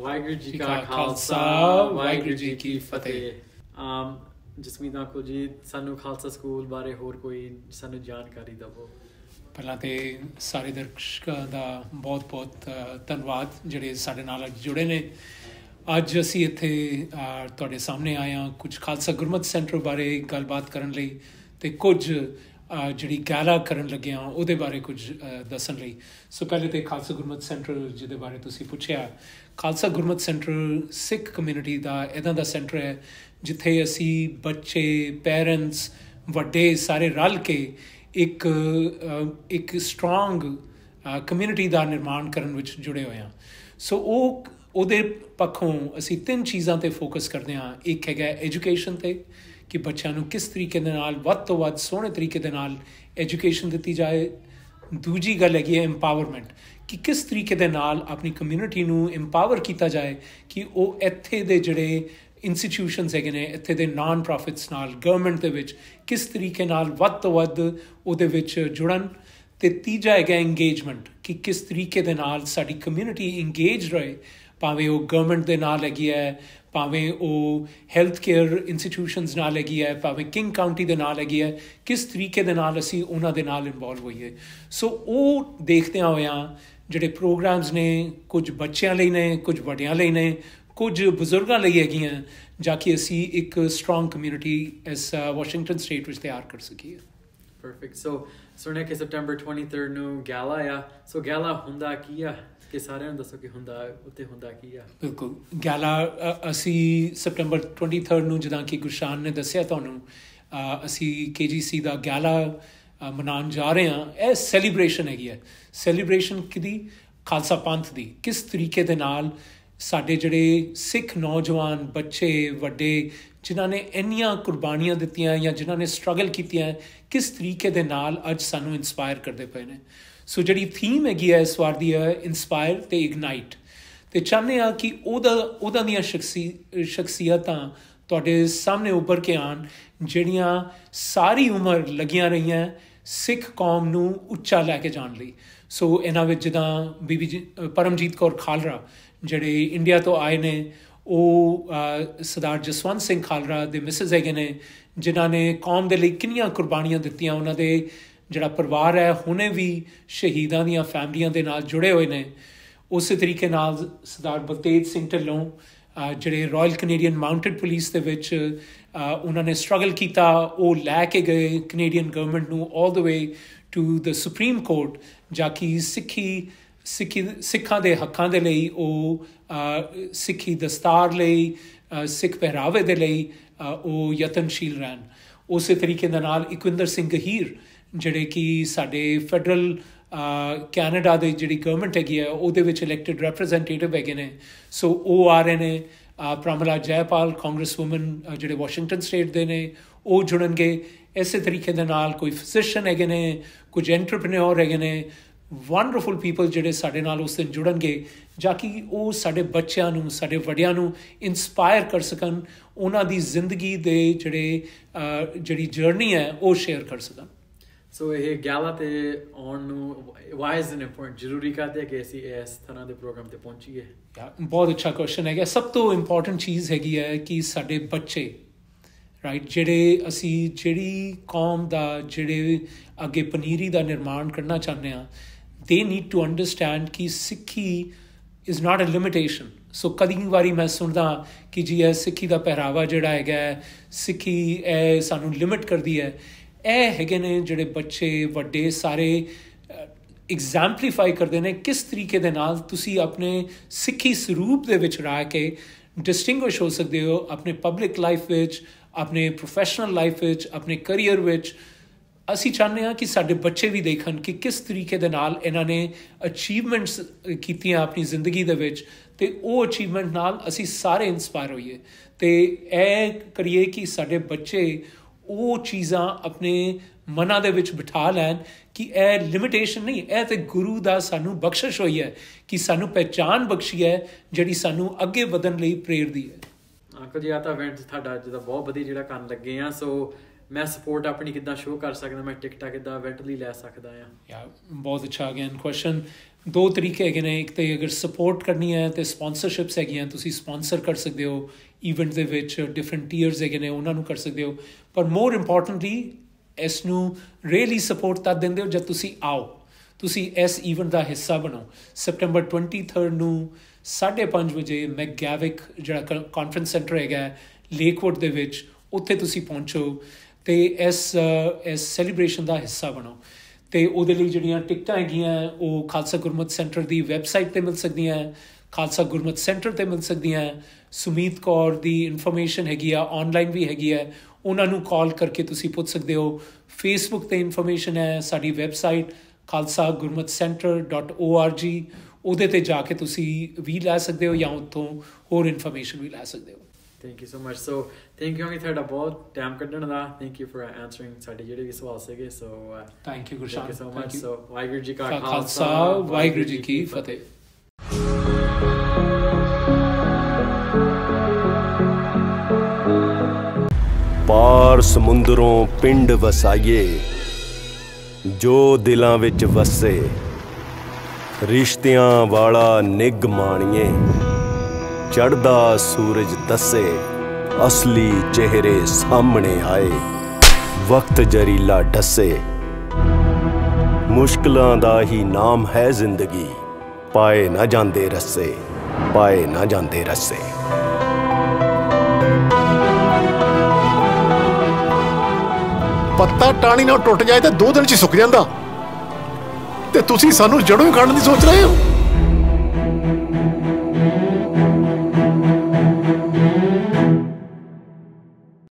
ਵਾਹਿਗੁਰੂ ਜੀ ਕਾ ਖਾਲਸਾ ਵਾਹਿਗੁਰੂ ਜੀ ਕੀ ਫਤਿਹ ਆਮ ਜਸਮੀਤ ਅੰਕਲ ਜੀ ਸਾਨੂੰ ਖਾਲਸਾ ਸਕੂਲ ਬਾਰੇ ਹੋਰ ਕੋਈ ਸਾਨੂੰ ਜਾਣਕਾਰੀ ਦਿਵੋ ਪਹਿਲਾਂ ਤੇ ਸਾਰੇ ਦਰਸ਼ਕਾਂ ਦਾ ਬਹੁਤ-ਬਹੁਤ ਧੰਨਵਾਦ ਜਿਹੜੇ ਸਾਡੇ ਨਾਲ ਜੁੜੇ ਨੇ ਅੱਜ ਅਸੀਂ ਇੱਥੇ ਤੁਹਾਡੇ ਸਾਹਮਣੇ ਆਇਆ ਕੁਝ ਖਾਲਸਾ ਗੁਰਮਤ ਸੈਂਟਰ ਬਾਰੇ ਗੱਲਬਾਤ ਕਰਨ ਲਈ ਤੇ ਕੁਝ ਜਿਹੜੀ ਗਾਲਾ ਕਰਨ ਲੱਗਿਆ ਉਹਦੇ ਬਾਰੇ ਕੁਝ ਦੱਸਣ ਲਈ ਸੋ ਪਹਿਲੇ ਤੇ ਖਾਲਸਾ ਗੁਰਮਤ ਸੈਂਟਰ ਜਿਹਦੇ ਬਾਰੇ ਤੁਸੀਂ ਪੁੱਛਿਆ ਖਾਲਸਾ ਗੁਰਮਤ ਸੈਂਟਰ ਸਿੱਖ ਕਮਿਊਨਿਟੀ ਦਾ ਇਦਾਂ ਦਾ ਸੈਂਟਰ ਹੈ ਜਿੱਥੇ ਅਸੀਂ ਬੱਚੇ ਪੇਰੈਂਟਸ ਵੱਡੇ ਸਾਰੇ ਰਲ ਕੇ ਇੱਕ ਇੱਕ ਸਟਰੋਂਗ ਕਮਿਊਨਿਟੀ ਦਾ ਨਿਰਮਾਣ ਕਰਨ ਵਿੱਚ ਜੁੜੇ ਹੋਏ ਹਾਂ ਸੋ ਉਹ ਉਹਦੇ ਪੱਖੋਂ ਅਸੀਂ ਤਿੰਨ ਚੀਜ਼ਾਂ ਤੇ ਫੋਕਸ ਕਰਦੇ ਹਾਂ ਇੱਕ ਹੈਗਾ ਐਜੂਕੇਸ਼ਨ ਤੇ ਕਿ ਬੱਚਿਆਂ ਨੂੰ ਕਿਸ ਤਰੀਕੇ ਦੇ ਨਾਲ ਵੱਧ ਤੋਂ ਵੱਧ ਸੋਹਣੇ ਤਰੀਕੇ ਦੇ ਨਾਲ ਐਜੂਕੇਸ਼ਨ ਦਿੱਤੀ ਜਾਏ ਦੂਜੀ ਗੱਲ ਹੈਗੀ ਹੈ ਐਮਪਾਵਰਮੈਂਟ ਕਿ ਕਿਸ ਤਰੀਕੇ ਦੇ ਨਾਲ ਆਪਣੀ ਕਮਿਊਨਿਟੀ ਨੂੰ ਐਮਪਾਵਰ ਕੀਤਾ ਜਾਏ ਕਿ ਉਹ ਇੱਥੇ ਦੇ ਜਿਹੜੇ ਇੰਸਟੀਟਿਊਸ਼ਨਸ ਹੈਗੇ ਨੇ ਇੱਥੇ ਦੇ ਨਾਨ ਪ੍ਰੋਫਿਟਸ ਨਾਲ ਗਵਰਨਮੈਂਟ ਦੇ ਵਿੱਚ ਕਿਸ ਤਰੀਕੇ ਨਾਲ ਵੱਧ ਤੋਂ ਵੱਧ ਉਹਦੇ ਵਿੱਚ ਜੁੜਨ ਤੇ ਤੀਜਾ ਹੈਗਾ ਇੰਗੇਜਮੈਂਟ ਕਿ ਕਿਸ ਤਰੀਕੇ ਦੇ ਨਾਲ ਸਾਡੀ ਕਮਿਊਨਿਟੀ ਇੰਗੇਜ ਰਹੇ ਭਾਵੇਂ ਉਹ ਗਵਰਨਮੈਂਟ ਦੇ ਨਾਲ ਲੱਗੀ ਹੈ ਭਾਵੇਂ ਉਹ ਹੈਲਥ ਕੇਅਰ ਇੰਸਟੀਟਿਊਸ਼ਨਸ ਨਾਲ ਲੱਗੀ ਹੈ ਭਾਵੇਂ ਕਿੰਗ ਕਾਉਂਟੀ ਦੇ ਨਾਲ ਲੱਗੀ ਹੈ ਕਿਸ ਤਰੀਕੇ ਦੇ ਨਾਲ ਅਸੀਂ ਉਹਨਾਂ ਦੇ ਨਾਲ ਇਨਵੋਲਵ ਹੋਈਏ ਸੋ ਉਹ ਦੇਖਦੇ ਆ ਹੋਇਆ ਜਿਹੜੇ ਪ੍ਰੋਗਰਾਮਸ ਨੇ ਕੁਝ ਬੱਚਿਆਂ ਲਈ ਨੇ ਕੁਝ ਵੱਡਿਆਂ ਲਈ ਨੇ ਕੁਝ ਬਜ਼ੁਰਗਾਂ ਲਈ ਹੈਗੀਆਂ ਜਾਂ ਕਿ ਅਸੀਂ ਇੱਕ ਸਟਰੋਂਗ ਕਮਿਊਨਿਟੀ ਇਸ ਵਾਸ਼ਿੰਗਟਨ ਸਟੇਟ ਵਿੱਚ ਤਿਆਰ ਕਰ ਸਕੀਏ ਪਰਫੈਕਟ ਸੋ ਸੁਣਿਆ ਕਿ ਸਪਟੈਂਬਰ 23 ਨੂੰ ਗਾਲਾ ਆ ਸੋ ਗਾਲਾ ਹੁੰਦਾ ਕੀ ਆ ਕਿ ਸਾਰਿਆਂ ਨੂੰ ਦੱਸੋ ਕਿ ਹੁੰਦਾ ਉੱਤੇ ਹੁੰਦਾ ਕੀ ਆ ਬਿਲਕੁਲ ਗਾਲਾ ਅਸੀਂ ਸਪਟੈਂਬਰ 23 ਨੂੰ ਜਦਾਂ ਕਿ ਗੁਰਸ਼ਾਨ ਨੇ ਦੱਸਿਆ ਤੁਹਾਨੂੰ ਅਸੀਂ ਕੇਜੀਸੀ ਦਾ ਗਾਲਾ ਮਨਾਉਣ ਜਾ ਰਹੇ ਹਾਂ ਇਹ ਸੈਲੀਬ੍ਰੇਸ਼ਨ ਹੈਗੀ ਹੈ ਸੈਲੀਬ੍ਰੇਸ਼ਨ ਕਿਦੀ ਖਾਲਸਾ ਪੰਥ ਦੀ ਕਿਸ ਤਰੀਕੇ ਦੇ ਨਾਲ ਸਾਡੇ ਜਿਹੜੇ ਸਿੱਖ ਨੌਜਵਾਨ ਬੱਚੇ ਵੱਡੇ ਜਿਨ੍ਹਾਂ ਨੇ ਇੰਨੀਆਂ ਕੁਰਬਾਨੀਆਂ ਦਿੱਤੀਆਂ ਜਾਂ ਜਿਨ੍ਹਾਂ ਨੇ ਸਟਰਗਲ ਕੀਤੀਆਂ ਕਿਸ ਤਰੀਕੇ ਦੇ ਨਾਲ ਅੱਜ ਸਾਨੂੰ ਇਨਸਪਾਇਰ ਕਰਦੇ ਪਏ ਨੇ ਸੋ ਜਿਹੜੀ ਥੀਮ ਹੈਗੀ ਹੈ ਇਸ ਵਾਰ ਦੀ ਹੈ ਇਨਸਪਾਇਰ ਤੇ ਇਗਨਾਈਟ ਤੇ ਚਾਹੁੰਦੇ ਆ ਕਿ ਉਹਦਾ ਉਹਦਾਂ ਦੀਆਂ ਸ਼ਖਸੀਅਤਾਂ ਤੁਹਾਡੇ ਸਾਹਮਣੇ ਉੱਪਰ ਕੇ ਆਣ ਜਿਹੜੀਆਂ ਸਾਰੀ ਉਮਰ ਲੱਗੀਆਂ ਰਹੀਆਂ ਸਿੱਖ ਕੌਮ ਨੂੰ ਉੱਚਾ ਲੈ ਕੇ ਜਾਣ ਲਈ ਸੋ ਇਹਨਾਂ ਵਿੱਚ ਜਿੱਦਾਂ ਬੀਬੀ ਪਰਮਜੀਤ ਕੌਰ ਖਾਲਰਾ ਜਿਹੜੇ ਇੰਡੀਆ ਤੋਂ ਆਏ ਨੇ ਉਹ ਸਰਦਾਰ ਜਸਵੰਤ ਸਿੰਘ ਖਾਲਰਾ ਦੇ ਮਿਸਿਸ ਹੈਗੇ ਨੇ ਜਿਨ੍ਹਾਂ ਨੇ ਕੌਮ ਦੇ ਲਈ ਕਿੰਨੀਆਂ ਕੁਰਬਾਨੀਆਂ ਦਿੱਤੀਆਂ ਉਹਨਾਂ ਦੇ ਜਿਹੜਾ ਪਰਿਵਾਰ ਹੈ ਹੁਣੇ ਵੀ ਸ਼ਹੀਦਾਂ ਦੀਆਂ ਫੈਮਲੀਆਂ ਦੇ ਨਾਲ ਜੁੜੇ ਹੋਏ ਨੇ ਉਸੇ ਤਰੀਕੇ ਨਾਲ ਸਰਦਾਰ ਬਲਤੇਜ ਸਿੰਘ ਢਿੱਲੋਂ ਜਿਹੜੇ ਰਾਇਲ ਕੈਨੇਡੀਅਨ ਮਾਉਂਟਡ ਪੁਲਿਸ ਦੇ ਵਿੱਚ ਉਹਨਾਂ ਨੇ ਸਟਰਗਲ ਕੀਤਾ ਉਹ ਲੈ ਕੇ ਗਏ ਕੈਨੇਡੀਅਨ ਗਵਰਨਮੈਂਟ ਨੂੰ all the way to the Supreme Court ਜਾਕੀ ਕਿ ਸਿੱਖੀ ਸਿੱਖੀ ਸਿੱਖਾਂ ਦੇ ਹੱਕਾਂ ਦੇ ਲਈ ਉਹ ਸਿੱਖੀ ਦਸਤਾਰ ਲਈ ਸਿੱਖ ਪਹਿਰਾਵੇ ਦੇ ਲਈ ਉਹ ਯਤਨਸ਼ੀਲ ਰਹਿਣ ਉਸੇ ਤਰੀਕੇ ਦੇ ਨਾਲ ਇਕਵਿੰਦਰ ਸਿੰਘ ਗਹੀਰ ਜਿਹੜੇ ਕਿ ਸਾਡੇ ਫੈਡਰਲ ਕੈਨੇਡਾ ਦੇ ਜਿਹੜੀ ਗਵਰਨਮੈਂਟ ਹੈਗੀ ਹੈ ਉਹਦੇ ਵਿੱਚ ਇਲੈਕਟਿਡ ਰੈਪ੍ਰੈਜ਼ੈਂਟੇਟਿਵ ਹੈਗੇ ਨੇ ਸੋ ਉਹ ਆ ਰਹੇ ਨੇ ਪ੍ਰਮਲਾ ਜੈਪਾਲ ਔਮਨ ਜਿਹੜੇ ਵਾਸ਼ਿੰਗਟਨ ਸਟੇਟ ਦੇ ਨੇ ਉਹ ਜੁੜਨਗੇ ਇਸੇ ਤਰੀਕੇ ਦੇ ਨਾਲ ਕੋਈ ਫਿਜ਼ੀਸ਼ੀਅਨ ਹੈਗੇ ਨੇ ਕੁਝ ਐਂਟਰਪ੍ਰੈਨਿਓਰ ਹੈਗੇ ਨੇ ਵੰਡਰਫੁਲ ਪੀਪਲ ਜਿਹੜੇ ਸਾਡੇ ਨਾਲ ਉਸ ਦਿਨ ਜੁੜਨਗੇ ਜਾਂ ਕਿ ਉਹ ਸਾਡੇ ਬੱਚਿਆਂ ਨੂੰ ਸਾਡੇ ਵੱਡਿਆਂ ਨੂੰ ਇਨਸਪਾਇਰ ਕਰ ਸਕਣ ਉਹਨਾਂ ਦੀ ਜ਼ਿੰਦਗੀ ਦੇ ਜਿਹੜੇ ਜਿਹੜੀ ਜਰਨੀ ਹੈ ਉਹ ਸ਼ੇਅਰ ਕਰ ਸਕਣ ਸੋ ਇਹ ਗਿਆਲਾ ਤੇ ਆਉਣ ਨੂੰ ਵਾਈਜ਼ ਇਨ ਇੰਪੋਰਟ ਜ਼ਰੂਰੀ ਕਰਦੇ ਕਿ ਅਸੀਂ ਇਸ ਤਰ੍ਹਾਂ ਦੇ ਪ੍ਰੋਗਰਾਮ ਤੇ ਪਹੁੰਚੀਏ ਬਹੁਤ ਅੱਛਾ ਕੁਐਸਚਨ ਹੈ ਕਿ ਸਭ ਤੋਂ ਇੰਪੋਰਟੈਂਟ ਚੀਜ਼ ਹੈਗੀ ਹੈ ਕਿ ਸਾਡੇ ਬੱਚੇ ਰਾਈਟ ਜਿਹੜੇ ਅਸੀਂ ਜਿਹੜੀ ਕੌਮ ਦਾ ਜਿਹੜੇ ਅੱਗੇ ਪਨੀਰੀ ਦਾ ਨਿਰਮਾਣ ਕਰਨਾ ਚਾਹੁੰਦੇ ਆ ਦੇ ਨੀਡ ਟੂ ਅੰਡਰਸਟੈਂਡ ਕਿ ਸਿੱਖੀ ਇਜ਼ ਨਾਟ ਅ ਲਿਮਿਟੇਸ਼ਨ ਸੋ ਕਦੀ ਵਾਰੀ ਮੈਂ ਸੁਣਦਾ ਕਿ ਜੀ ਇਹ ਸਿੱਖੀ ਦਾ ਪਹਿਰਾਵਾ ਜਿਹੜਾ ਹੈਗਾ ਸਿੱਖੀ ਇਹ ਸਾਨੂੰ ਲਿਮਿਟ ਕਰਦੀ ਹੈ ਇਹ ਹੈਗੇ ਨੇ ਜਿਹੜੇ ਬੱਚੇ ਵੱਡੇ ਸਾਰੇ ਐਗਜ਼ੈਂਪਲੀਫਾਈ ਕਰਦੇ ਨੇ ਕਿਸ ਤਰੀਕੇ ਦੇ ਨਾਲ ਤੁਸੀਂ ਆਪਣੇ ਸਿੱਖੀ ਸਰੂਪ ਦੇ ਵਿੱਚ ਰਹਿ ਕੇ ਡਿਸਟਿੰਗੁਇਸ਼ ਹੋ ਸਕਦੇ ਹੋ ਆਪਣੇ ਪਬਲਿਕ ਲਾਈਫ ਵਿੱਚ ਆਪਣੇ ਪ੍ਰੋਫੈਸ਼ਨਲ ਲਾਈਫ ਵਿੱਚ ਆਪਣੇ ਕੈਰੀਅਰ ਵਿੱਚ ਅਸੀਂ ਚਾਹੁੰਦੇ ਹਾਂ ਕਿ ਸਾਡੇ ਬੱਚੇ ਵੀ ਦੇਖਣ ਕਿ ਕਿਸ ਤਰੀਕੇ ਦੇ ਨਾਲ ਇਹਨਾਂ ਨੇ ਅਚੀਵਮੈਂਟਸ ਕੀਤੀਆਂ ਆਪਣੀ ਜ਼ਿੰਦਗੀ ਦੇ ਵਿੱਚ ਤੇ ਉਹ ਅਚੀਵਮੈਂਟ ਨਾਲ ਅਸੀਂ ਸਾਰੇ ਇਨਸਪਾਇਰ ਹੋਈਏ ਤੇ ਇਹ ਕਰੀਏ ਕਿ ਸਾਡੇ ਬੱਚੇ ਉਹ ਚੀਜ਼ਾਂ ਆਪਣੇ ਮਨਾਂ ਦੇ ਵਿੱਚ ਬਿਠਾ ਲੈਣ ਕਿ ਇਹ ਲਿਮਿਟੇਸ਼ਨ ਨਹੀਂ ਇਹ ਤੇ ਗੁਰੂ ਦਾ ਸਾਨੂੰ ਬਖਸ਼ਿਸ਼ ਹੋਈ ਹੈ ਕਿ ਸਾਨੂੰ ਪਹਿਚਾਨ ਬਖਸ਼ੀ ਹੈ ਜਿਹੜੀ ਸਾਨੂੰ ਅੱਗੇ ਵਧਣ ਲਈ ਪ੍ਰੇਰਦੀ ਹੈ ਅੰਕਲ ਜੀ ਆ ਤਾਂ ਇਵੈਂਟ ਤੁਹਾਡਾ ਅੱਜ ਦਾ ਬਹੁਤ ਵਧੀਆ ਜਿਹੜਾ ਕੰਨ ਲੱਗੇ ਆ ਸੋ ਮੈਂ ਸਪੋਰਟ ਆਪਣੀ ਕਿੱਦਾਂ ਸ਼ੋਅ ਕਰ ਸਕਦਾ ਮੈਂ ਟਿਕਟਾਂ ਕਿੱਦਾਂ ਇਵੈਂਟ ਲੈ ਸਕਦਾ ਆ ਯਾ ਬਹੁਤ ਅੱਛਾ ਅਗੇਨ ਕੁਐਸਚਨ ਦੋ ਤਰੀਕੇ ਹੈਗੇ ਨੇ ਇੱਕ ਤੇ ਅਗਰ ਸਪੋਰਟ ਕਰਨੀ ਹੈ ਤੇ ਸਪਾਂਸਰਸ਼ਿਪਸ ਹੈਗੀਆਂ ਤੁਸੀਂ ਸਪਾਂਸਰ ਕਰ ਸਕਦੇ ਹੋ ਇਵੈਂਟ ਦੇ ਵਿੱਚ ਡਿਫਰੈਂਟ ਟੀਅਰਸ ਹੈਗੇ ਨੇ ਉਹਨਾਂ ਨੂੰ ਕਰ ਸਕਦੇ ਹੋ ਪਰ ਮੋਰ ਇੰਪੋਰਟੈਂਟਲੀ ਇਸ ਨੂੰ ਰੀਅਲੀ ਸਪੋਰਟ ਤਾਂ ਦਿੰਦੇ ਹੋ ਜਦ ਤੁਸੀਂ ਆਓ ਤੁਸੀਂ ਇਸ ਇਵੈਂਟ ਦਾ ਹਿੱਸਾ ਬਣੋ ਸੈਪਟੈਂਬਰ 23 ਨੂੰ 5:30 ਵਜੇ ਮੈਗਾਵਿਕ ਜਿਹੜਾ ਕਾਨਫਰੰਸ ਸੈਂਟਰ ਹੈਗਾ ਲੇਕਵੁੱਡ ਦੇ ਵਿੱਚ ਉੱਥੇ ਤੁਸੀਂ ਪਹੁੰਚੋ ਤੇ ਇਸ ਇਸ ਸੈਲੀਬ੍ਰੇਸ਼ਨ ਦਾ ਹਿੱਸਾ ਬਣੋ ਤੇ ਉਹਦੇ ਲਈ ਜਿਹੜੀਆਂ ਟਿਕਟਾਂ ਹੈਗੀਆਂ ਉਹ ਖਾਲਸਾ ਗੁਰਮਤ ਸੈਂਟਰ ਦੀ ਵੈਬਸਾਈਟ ਤੇ ਮਿਲ ਸਕਦੀਆਂ ਹੈ ਖਾਲਸਾ ਗੁਰਮਤ ਸੈਂਟਰ ਤੇ ਮਿਲ ਸਕਦੀਆਂ ਹੈ ਸੁਮੀਤ ਕੌਰ ਦੀ ਇਨਫੋਰਮੇਸ਼ਨ ਹੈਗੀ ਆ ਆਨਲਾਈਨ ਵੀ ਹੈਗੀ ਹੈ ਉਹਨਾਂ ਨੂੰ ਕਾਲ ਕਰਕੇ ਤੁਸੀਂ ਪੁੱਛ ਸਕਦੇ ਹੋ ਫੇਸਬੁੱਕ ਤੇ ਇਨਫੋਰਮੇਸ਼ਨ ਹੈ ਸਾਡੀ ਵੈਬਸਾਈਟ ਸੈਂਟਰ.org ਉਹਦੇ ਤੇ ਜਾ ਕੇ ਤੁਸੀਂ ਵੀ ਲੈ ਸਕਦੇ ਹੋ ਜਾਂ ਉੱਥੋਂ ਹੋਰ ਇਨਫੋਰਮੇਸ਼ਨ ਵੀ ਲੈ ਸਕਦੇ ਹੋ thank you so much so thank you ਕਿ ਤੁਹਾਡਾ ਬਹੁਤ ਟਾਈਮ ਕੱਢਣ ਦਾ ਥੈਂਕ ਯੂ ਫॉर ਆਨਸਰਿੰਗ ਸਾਡੇ ਜਿਹੜੇ ਵੀ ਸਵਾਲ ਸੀਗੇ so thank you Gurshan thank you so much so Waheguru ji ਕਾ ਖਾਲਸਾ ਵਾਹਿਗੁਰੂ ਜੀ ਕੀ ਫਤਿਹ ਪਾਰ ਸਮੁੰਦਰੋਂ ਪਿੰਡ ਵਸਾਈਏ ਜੋ ਦਿਲਾਂ ਵਿੱਚ ਵਸੇ ਰਿਸ਼ਤਿਆਂ ਵਾਲਾ ਨਿਗ ਮਾਣੀਏ ਚੜਦਾ ਸੂਰਜ ਦੱਸੇ ਅਸਲੀ ਚਿਹਰੇ ਸਾਹਮਣੇ ਆਏ ਵਕਤ ਜਰੀਲਾ ਢੱਸੇ ਮੁਸ਼ਕਲਾਂ ਦਾ ਹੀ ਨਾਮ ਹੈ ਜ਼ਿੰਦਗੀ ਪਾਏ ਨਾ ਜਾਂਦੇ ਰਸੇ ਪਾਏ ਨਾ ਜਾਂਦੇ ਰਸੇ ਪੱਤਾ ਟਾਣੀ ਨਾਲ ਟੁੱਟ ਜਾਏ ਤੇ ਦੋ ਦਿਨ 'ਚ ਸੁੱਕ ਜਾਂਦਾ ਤੇ ਤੁਸੀਂ ਸਾਨੂੰ ਜੜੋਂ ਹੀ ਕੱਢਣ ਦੀ ਸੋਚ ਰਹੇ ਹੋ